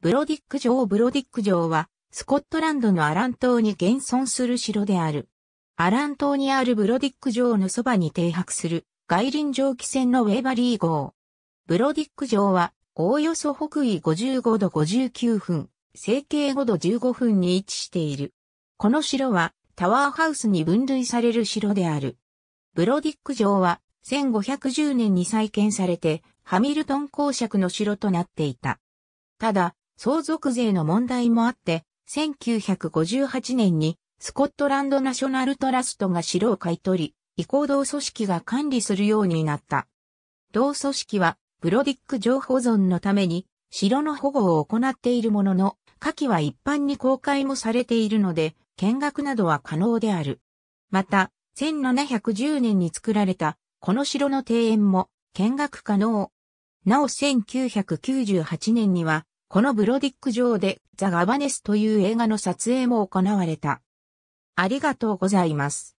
ブロディック城ブロディック城は、スコットランドのアラン島に現存する城である。アラン島にあるブロディック城のそばに停泊する外輪蒸気船のウェーバリー号。ブロディック城は、おおよそ北緯55度59分、西経5度15分に位置している。この城は、タワーハウスに分類される城である。ブロディック城は、1510年に再建されて、ハミルトン公爵の城となっていた。ただ、相続税の問題もあって、1958年にスコットランドナショナルトラストが城を買い取り、移行同組織が管理するようになった。同組織は、ブロディック情報存のために、城の保護を行っているものの、下記は一般に公開もされているので、見学などは可能である。また、1710年に作られた、この城の庭園も見学可能。なお1998年には、このブロディック上でザ・ガバネスという映画の撮影も行われた。ありがとうございます。